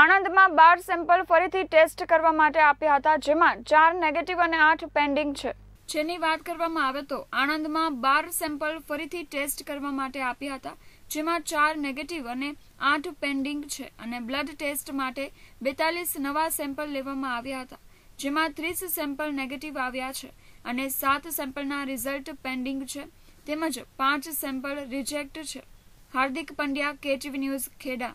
આણંદમાં બાર સેમ્પલ ફરીથી ટેસ્ટ કરવા માટે આપ્યા હતા જેમાં ચાર નેગેટિવ અને આઠ પેન્ડિંગ છે જેની વાત કરવામાં આવે તો આણંદમાં બાર સેમ્પલ ફરીથી ટેસ્ટ કરવા માટે આપ્યા હતા જેમાં ચાર નેગેટિવ અને આઠ પેન્ડિંગ છે અને બ્લડ ટેસ્ટ માટે બેતાલીસ નવા સેમ્પલ લેવામાં આવ્યા હતા જેમાં ત્રીસ સેમ્પલ નેગેટિવ આવ્યા છે અને સાત સેમ્પલના રિઝલ્ટ પેન્ડિંગ છે તેમજ પાંચ સેમ્પલ રિજેક્ટ છે હાર્દિક પંડ્યા કેટીવી ન્યૂઝ ખેડા